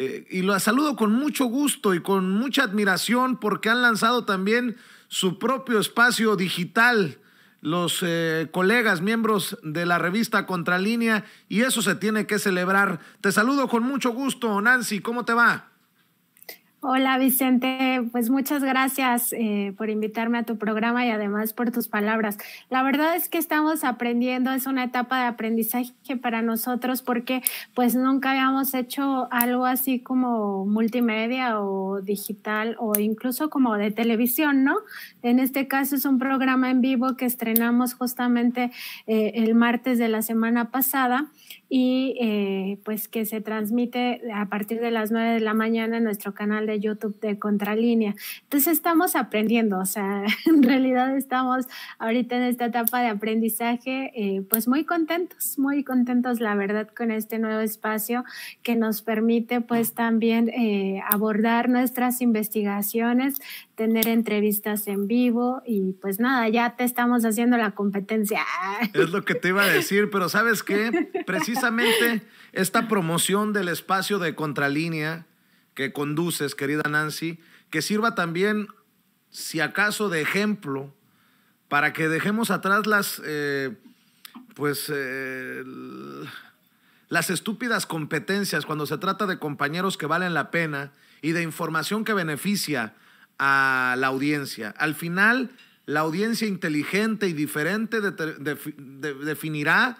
Eh, y lo saludo con mucho gusto y con mucha admiración porque han lanzado también su propio espacio digital los eh, colegas, miembros de la revista Contralínea, y eso se tiene que celebrar. Te saludo con mucho gusto, Nancy, ¿cómo te va? Hola Vicente, pues muchas gracias eh, por invitarme a tu programa y además por tus palabras. La verdad es que estamos aprendiendo, es una etapa de aprendizaje para nosotros porque pues nunca habíamos hecho algo así como multimedia o digital o incluso como de televisión, ¿no? En este caso es un programa en vivo que estrenamos justamente eh, el martes de la semana pasada y eh, pues que se transmite a partir de las 9 de la mañana en nuestro canal de YouTube de Contralínea. Entonces estamos aprendiendo, o sea, en realidad estamos ahorita en esta etapa de aprendizaje, eh, pues muy contentos, muy contentos la verdad con este nuevo espacio que nos permite pues también eh, abordar nuestras investigaciones, tener entrevistas en vivo y pues nada, ya te estamos haciendo la competencia. Es lo que te iba a decir, pero ¿sabes qué? Precisamente precisamente esta promoción del espacio de contralínea que conduces, querida Nancy, que sirva también, si acaso, de ejemplo para que dejemos atrás las, eh, pues, eh, las estúpidas competencias cuando se trata de compañeros que valen la pena y de información que beneficia a la audiencia. Al final, la audiencia inteligente y diferente definirá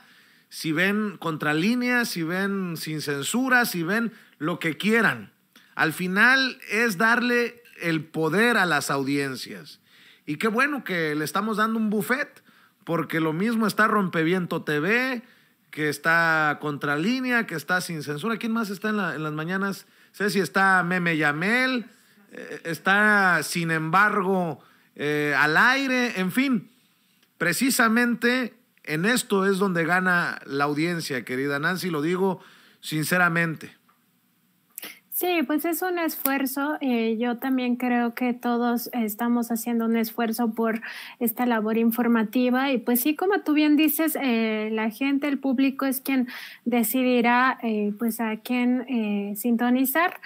si ven contralíneas, si ven sin censura, si ven lo que quieran. Al final es darle el poder a las audiencias. Y qué bueno que le estamos dando un buffet, porque lo mismo está Rompeviento TV, que está Contralínea, que está Sin Censura. ¿Quién más está en, las mañanas? Sé si está Meme Yamel, eh, está Sin embargo eh, al aire, en fin. Precisamente en esto es donde gana la audiencia, querida Nancy, lo digo sinceramente. Sí, pues es un esfuerzo. Eh, yo también creo que todos estamos haciendo un esfuerzo por esta labor informativa y pues sí, como tú bien dices, eh, la gente, el público es quien decidirá eh, pues a quién sintonizar.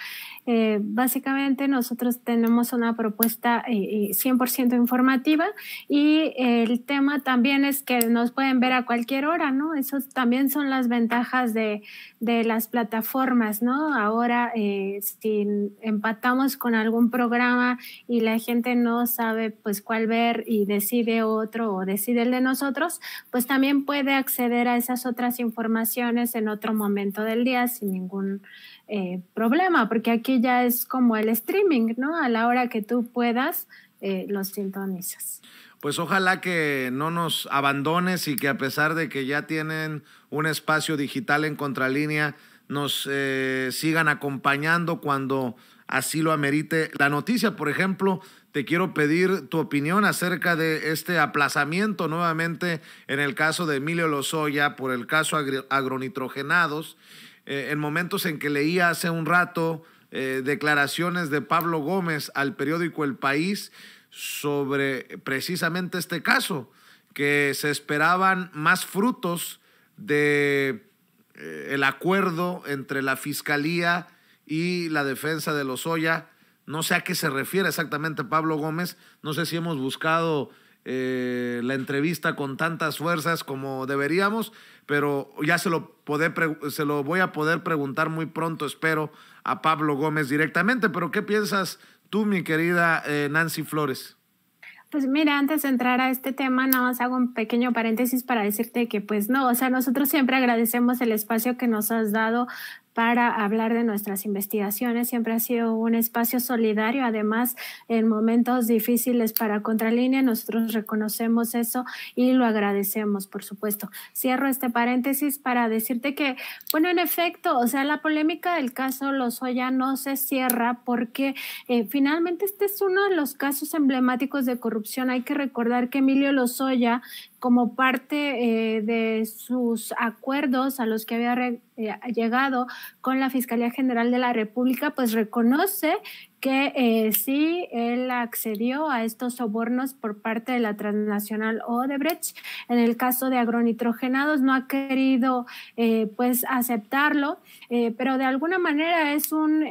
básicamente nosotros tenemos una propuesta 100% informativa y el tema también es que nos pueden ver a cualquier hora, ¿no? Eso también son las ventajas de, de las plataformas, ¿no? Ahora... Eh, si empatamos con algún programa y la gente no sabe pues cuál ver y decide otro o decide el de nosotros, pues también puede acceder a esas otras informaciones en otro momento del día sin ningún eh, problema, porque aquí ya es como el streaming, ¿no? A la hora que tú puedas, eh, los sintonizas pues ojalá que no nos abandones y que a pesar de que ya tienen un espacio digital en contralínea, nos eh, sigan acompañando cuando así lo amerite la noticia. Por ejemplo, te quiero pedir tu opinión acerca de este aplazamiento nuevamente en el caso de Emilio Lozoya por el caso agronitrogenados. Eh, en momentos en que leía hace un rato eh, declaraciones de Pablo Gómez al periódico El País sobre precisamente este caso, que se esperaban más frutos de eh, el acuerdo entre la Fiscalía y la defensa de los Lozoya. No sé a qué se refiere exactamente Pablo Gómez. No sé si hemos buscado eh, la entrevista con tantas fuerzas como deberíamos, pero ya se lo, se lo voy a poder preguntar muy pronto, espero, a Pablo Gómez directamente. Pero ¿qué piensas tú, mi querida eh, Nancy Flores? Pues mira, antes de entrar a este tema, nada más hago un pequeño paréntesis para decirte que pues no, o sea, nosotros siempre agradecemos el espacio que nos has dado para hablar de nuestras investigaciones. Siempre ha sido un espacio solidario, además en momentos difíciles para Contralínea, nosotros reconocemos eso y lo agradecemos, por supuesto. Cierro este paréntesis para decirte que, bueno, en efecto, o sea, la polémica del caso Lozoya no se cierra porque eh, finalmente este es uno de los casos emblemáticos de corrupción. Hay que recordar que Emilio Lozoya, como parte eh, de sus acuerdos a los que había eh, ha llegado con la Fiscalía General de la República, pues reconoce que eh, sí, él accedió a estos sobornos por parte de la transnacional Odebrecht. En el caso de agronitrogenados no ha querido eh, pues aceptarlo, pero de alguna manera es un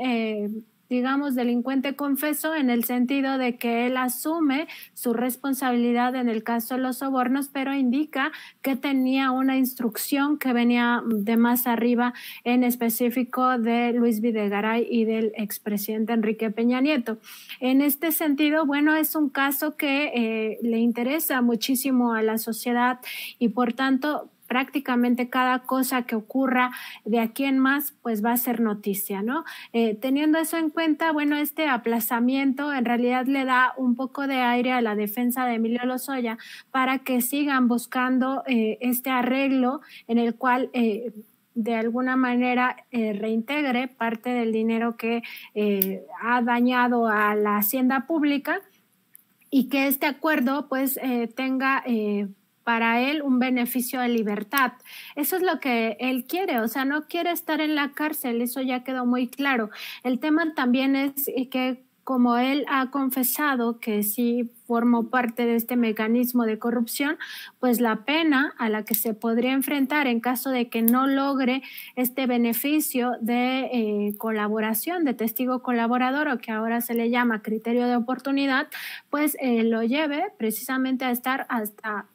digamos, delincuente confeso en el sentido de que él asume su responsabilidad en el caso de los sobornos, pero indica que tenía una instrucción que venía de más arriba, en específico de Luis Videgaray y del expresidente Enrique Peña Nieto. En este sentido, bueno, es un caso que eh, le interesa muchísimo a la sociedad y por tanto prácticamente cada cosa que ocurra de aquí en más, pues va a ser noticia, ¿no? Eh, teniendo eso en cuenta, bueno, este aplazamiento en realidad le da un poco de aire a la defensa de Emilio Lozoya para que sigan buscando eh, este arreglo en el cual... Eh, de alguna manera reintegre parte del dinero que ha dañado a la hacienda pública y que este acuerdo pues tenga para él un beneficio de libertad. Eso es lo que él quiere, o sea, no quiere estar en la cárcel, eso ya quedó muy claro. El tema también es eh, que como él ha confesado que sí formó parte de este mecanismo de corrupción, pues la pena a la que se podría enfrentar en caso de que no logre este beneficio de eh, colaboración, de testigo colaborador o que ahora se le llama criterio de oportunidad, pues eh, lo lleve precisamente a estar hasta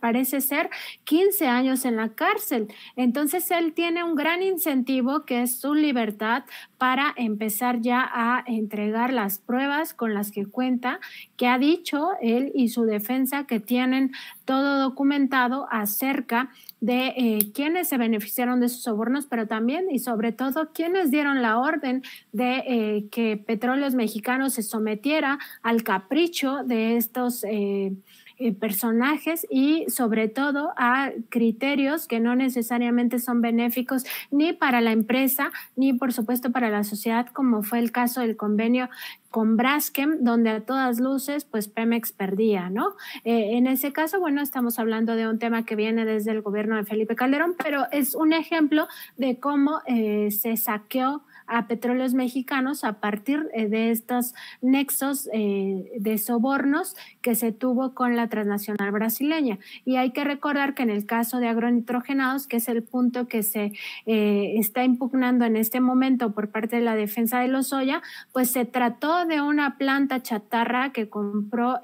parece ser 15 años en la cárcel. Entonces él tiene un gran incentivo que es su libertad para empezar ya a entregar las pruebas con las que cuenta, que ha dicho él y su defensa que tienen todo documentado acerca de eh, quienes se beneficiaron de sus sobornos, pero también y sobre todo quienes dieron la orden de eh, que Petróleos Mexicanos se sometiera al capricho de estos. Eh, eh, personajes y sobre todo a criterios que no necesariamente son benéficos ni para la empresa ni por supuesto para la sociedad, como fue el caso del convenio con Braskem, donde a todas luces, pues Pemex perdía, ¿no? Eh, en ese caso, bueno, estamos hablando de un tema que viene desde el gobierno de Felipe Calderón, pero es un ejemplo de cómo eh, se saqueó a petróleos mexicanos a partir eh, de estos nexos eh, de sobornos que se tuvo con la transnacional brasileña. Y hay que recordar que en el caso de agronitrogenados, que es el punto que se eh, está impugnando en este momento por parte de la defensa de los soya, pues se trató de una planta chatarra que compró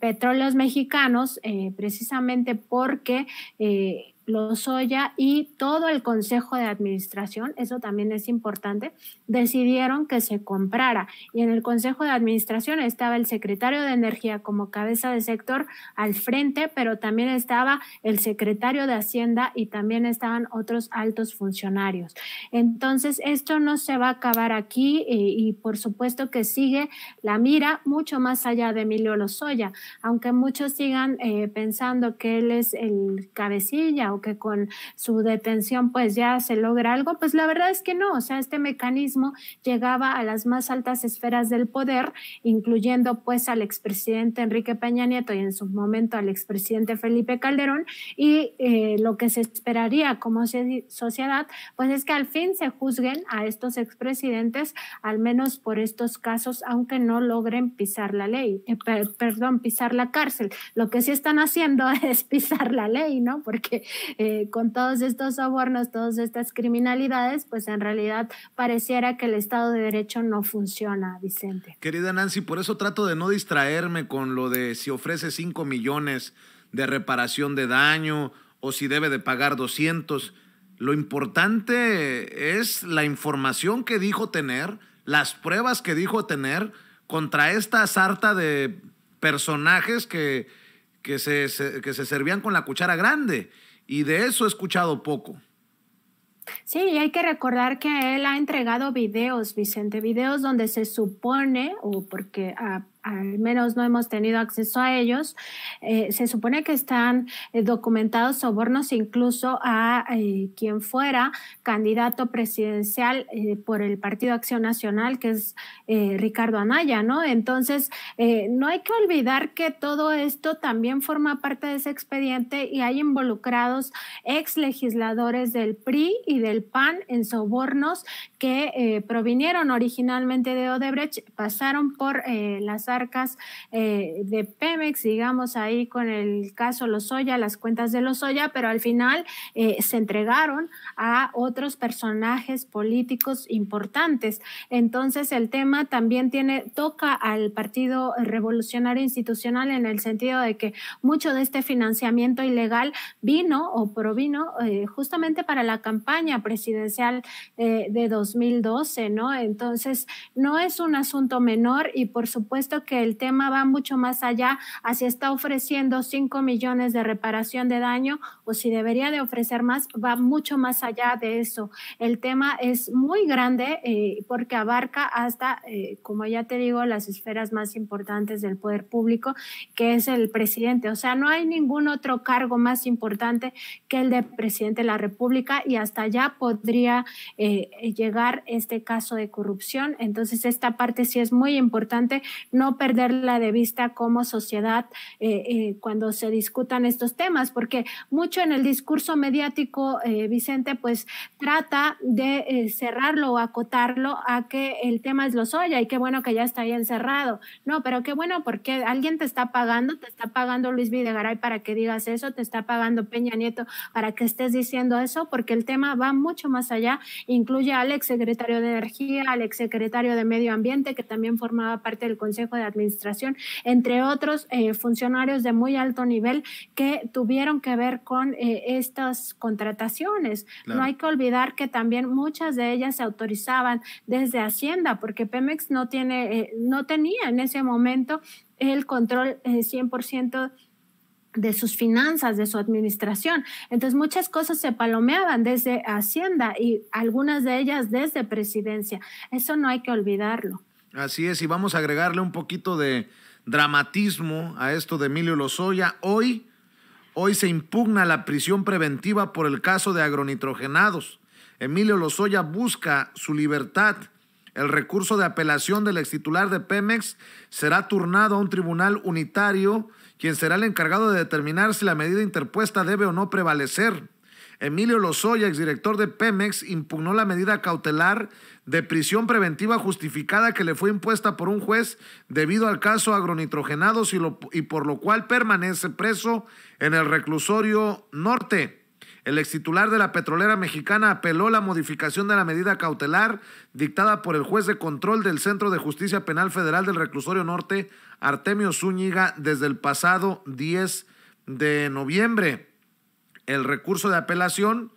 petróleos mexicanos precisamente porque Lozoya y todo el consejo de administración, eso también es importante, decidieron que se comprara. Y en el consejo de administración estaba el secretario de Energía como cabeza de sector al frente, pero también estaba el secretario de Hacienda y también estaban otros altos funcionarios. Entonces, esto no se va a acabar aquí y, por supuesto que sigue la mira mucho más allá de Emilio Lozoya, aunque muchos sigan eh, pensando que él es el cabecilla que con su detención pues ya se logra algo, pues la verdad es que no, o sea, este mecanismo llegaba a las más altas esferas del poder, incluyendo pues al expresidente Enrique Peña Nieto y en su momento al expresidente Felipe Calderón, y eh, lo que se esperaría como sociedad, pues es que al fin se juzguen a estos expresidentes, al menos por estos casos, aunque no logren pisar la ley, eh, perdón, pisar la cárcel. Lo que sí están haciendo es pisar la ley, ¿no? Porque eh, con todos estos sobornos, todas estas criminalidades, pues en realidad pareciera que el Estado de Derecho no funciona, Vicente. Querida Nancy, por eso trato de no distraerme con lo de si ofrece 5 millones de reparación de daño o si debe de pagar 200. Lo importante es la información que dijo tener, las pruebas que dijo tener contra esta sarta de personajes que, que se, que se servían con la cuchara grande y de eso he escuchado poco. Sí, y hay que recordar que él ha entregado videos, Vicente, videos donde se supone, o porque ha ah, al menos no hemos tenido acceso a ellos, eh, se supone que están eh, documentados sobornos incluso a eh, quien fuera candidato presidencial por el Partido Acción Nacional, que es Ricardo Anaya, ¿no? Entonces, no hay que olvidar que todo esto también forma parte de ese expediente y hay involucrados ex legisladores del PRI y del PAN en sobornos que provinieron originalmente de Odebrecht, pasaron por las eh, de Pemex, digamos ahí con el caso los Lozoya, las cuentas de los Lozoya, pero al final eh, se entregaron a otros personajes políticos importantes. Entonces el tema también tiene, toca al Partido Revolucionario Institucional en el sentido de que mucho de este financiamiento ilegal vino o provino eh, justamente para la campaña presidencial de 2012, ¿no? Entonces no es un asunto menor y por supuesto que que el tema va mucho más allá a si está ofreciendo 5 millones de reparación de daño o si debería de ofrecer más, va mucho más allá de eso. El tema es muy grande eh, porque abarca hasta, eh, como ya te digo, las esferas más importantes del poder público, que es el presidente. O sea, no hay ningún otro cargo más importante que el de presidente de la República y hasta allá podría eh, llegar este caso de corrupción. Entonces, esta parte sí es muy importante. No perderla de vista como sociedad eh, eh, cuando se discutan estos temas, porque mucho en el discurso mediático, eh, Vicente, pues trata de cerrarlo o acotarlo a que el tema es soya y qué bueno que ya está ahí encerrado. No, pero qué bueno porque alguien te está pagando, te está pagando Luis Videgaray para que digas eso, te está pagando Peña Nieto para que estés diciendo eso, porque el tema va mucho más allá, incluye al ex secretario de Energía, al ex secretario de Medio Ambiente, que también formaba parte del Consejo de Administración, entre otros eh, funcionarios de muy alto nivel que tuvieron que ver con eh, estas contrataciones. No hay que olvidar que también muchas de ellas se autorizaban desde Hacienda, porque Pemex no, tiene, eh, no tenía en ese momento el control 100% de sus finanzas, de su administración. Entonces muchas cosas se palomeaban desde Hacienda y algunas de ellas desde Presidencia. Eso no hay que olvidarlo. Así es, y vamos a agregarle un poquito de dramatismo a esto de Emilio Lozoya. Hoy, hoy se impugna la prisión preventiva por el caso de agronitrogenados. Emilio Lozoya busca su libertad. El recurso de apelación del extitular de Pemex será turnado a un tribunal unitario, quien será el encargado de determinar si la medida interpuesta debe o no prevalecer. Emilio Lozoya, exdirector de Pemex, impugnó la medida cautelar de prisión preventiva justificada que le fue impuesta por un juez debido al caso agronitrogenados y, y por lo cual permanece preso en el reclusorio norte. El extitular de la petrolera mexicana apeló la modificación de la medida cautelar dictada por el juez de control del Centro de Justicia Penal Federal del Reclusorio Norte, Artemio Zúñiga, desde el pasado 10 de noviembre. El recurso de apelación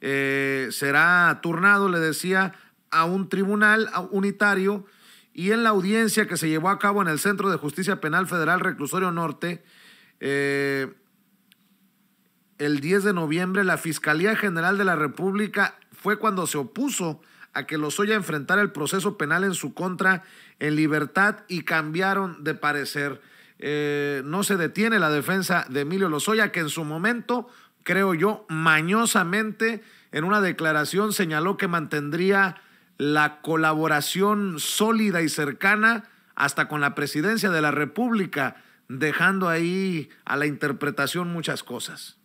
eh, será turnado, le decía, a un tribunal unitario y en la audiencia que se llevó a cabo en el Centro de Justicia Penal Federal Reclusorio Norte, eh, el 10 de noviembre, la Fiscalía General de la República fue cuando se opuso a que Lozoya enfrentara el proceso penal en su contra en libertad y cambiaron de parecer. Eh, no se detiene la defensa de Emilio Lozoya, que en su momento creo yo, mañosamente en una declaración señaló que mantendría la colaboración sólida y cercana hasta con la presidencia de la República, dejando ahí a la interpretación muchas cosas.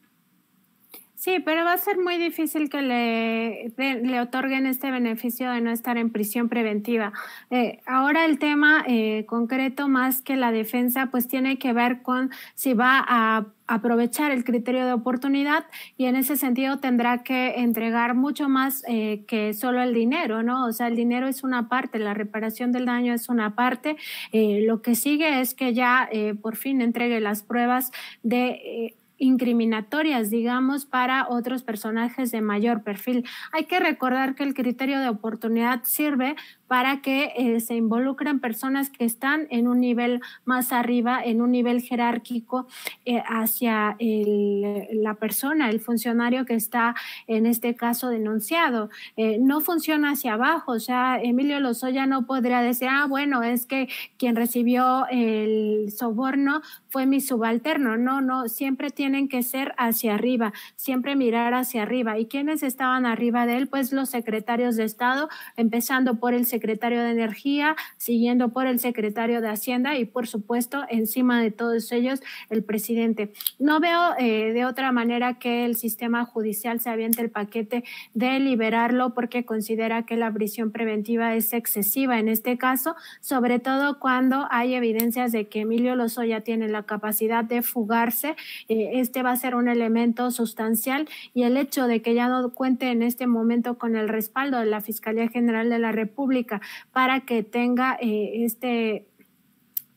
Sí, pero va a ser muy difícil que le, le otorguen este beneficio de no estar en prisión preventiva. Eh, ahora el tema eh, concreto, más que la defensa, pues tiene que ver con si va a aprovechar el criterio de oportunidad y en ese sentido tendrá que entregar mucho más eh, que solo el dinero, ¿no? O sea, el dinero es una parte, la reparación del daño es una parte. lo que sigue es que ya por fin entregue las pruebas de incriminatorias, digamos, para otros personajes de mayor perfil. Hay que recordar que el criterio de oportunidad sirve para que eh, se involucren personas que están en un nivel más arriba, en un nivel jerárquico eh, hacia la persona, el funcionario que está en este caso denunciado. Eh, no funciona hacia abajo, o sea, Emilio Lozoya no podría decir, ah, bueno, es que quien recibió el soborno fue mi subalterno. No, no, siempre tienen que ser hacia arriba, siempre mirar hacia arriba. ¿Y quiénes estaban arriba de él? Pues los secretarios de Estado, empezando por el secretario secretario de Energía, siguiendo por el secretario de Hacienda y, por supuesto, encima de todos ellos, el presidente. No veo eh, de otra manera que el sistema judicial se aviente el paquete de liberarlo porque considera que la prisión preventiva es excesiva en este caso, sobre todo cuando hay evidencias de que Emilio Lozoya tiene la capacidad de fugarse. Eh, este va a ser un elemento sustancial y el hecho de que ya no cuente en este momento con el respaldo de la Fiscalía General de la República para que tenga eh, este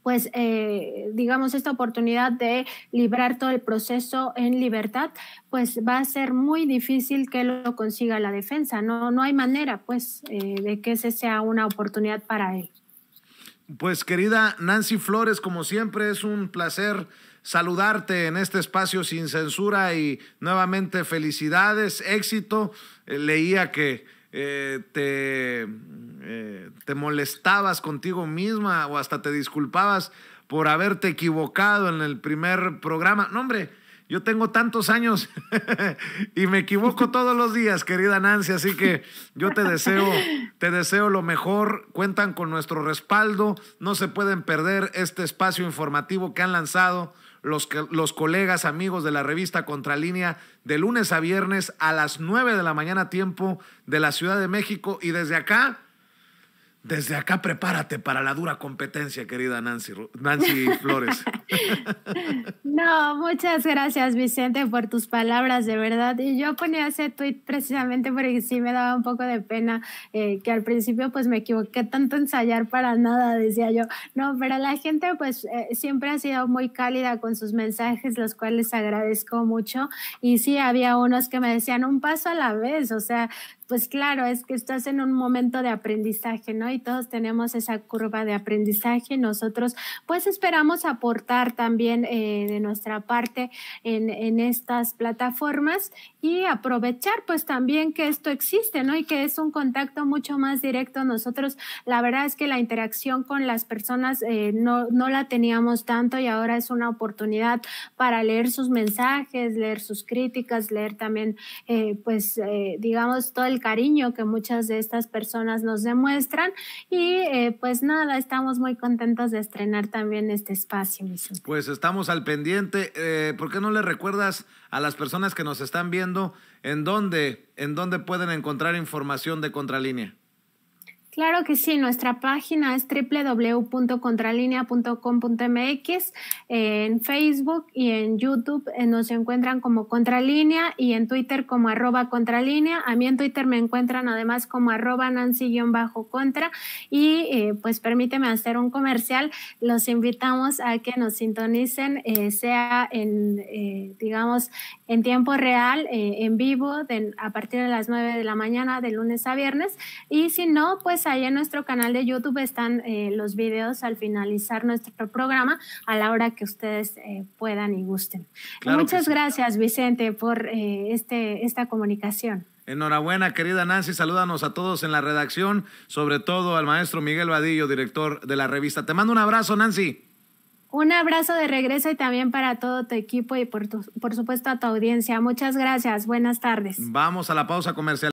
pues eh, digamos esta oportunidad de librar todo el proceso en libertad, pues va a ser muy difícil que lo consiga la defensa. No, no hay manera pues eh, de que esa sea una oportunidad para él. Pues querida Nancy Flores, como siempre es un placer saludarte en este espacio sin censura y nuevamente felicidades, éxito. Leía que eh, te, eh, te molestabas contigo misma o hasta te disculpabas por haberte equivocado en el primer programa. No, hombre, yo tengo tantos años y me equivoco todos los días, querida Nancy, así que yo te deseo, te deseo lo mejor. Cuentan con nuestro respaldo, no se pueden perder este espacio informativo que han lanzado los, los colegas, amigos de la revista Contralínea, de lunes a viernes a las 9 de la mañana tiempo de la Ciudad de México. Y desde acá, desde acá prepárate para la dura competencia, querida Nancy, Nancy Flores. No, muchas gracias, Vicente, por tus palabras, de verdad. Y yo ponía ese tweet precisamente porque sí me daba un poco de pena eh, que al principio pues me equivoqué tanto ensayar para nada, decía yo. No, pero la gente pues eh, siempre ha sido muy cálida con sus mensajes, los cuales agradezco mucho. Y sí, había unos que me decían un paso a la vez, o sea, pues claro, es que estás en un momento de aprendizaje, ¿no? Y todos tenemos esa curva de aprendizaje. Nosotros pues esperamos aportar también eh, de nuestra parte en, estas plataformas y aprovechar pues también que esto existe, ¿no? Y que es un contacto mucho más directo. Nosotros la verdad es que la interacción con las personas eh, no, la teníamos tanto y ahora es una oportunidad para leer sus mensajes, leer sus críticas, leer también eh, pues digamos todo el cariño que muchas de estas personas nos demuestran. Y eh, pues nada, estamos muy contentos de estrenar también este espacio. Pues estamos al pendiente. Eh, ¿Por qué no le recuerdas a las personas que nos están viendo en dónde, en dónde pueden encontrar información de Contralínea? Claro que sí, nuestra página es www.contralinea.com.mx, en Facebook y en YouTube eh, nos encuentran como Contralínea y en Twitter como arroba Contralínea. A mí en Twitter me encuentran además como arroba Nancy-contra y eh, pues permíteme hacer un comercial. Los invitamos a que nos sintonicen, eh, sea en, digamos, en tiempo real, en vivo, a partir de las 9 de la mañana, de lunes a viernes. Y si no, pues ahí en nuestro canal de YouTube están eh, los videos al finalizar nuestro programa a la hora que ustedes eh, puedan y gusten. Muchas gracias Vicente por eh, este, esta comunicación. Enhorabuena, querida Nancy. Salúdanos a todos en la redacción, sobre todo al maestro Miguel Vadillo, director de la revista. Te mando un abrazo, Nancy. Un abrazo de regreso y también para todo tu equipo y por, por supuesto a tu audiencia. Muchas gracias. Buenas tardes. Vamos a la pausa comercial.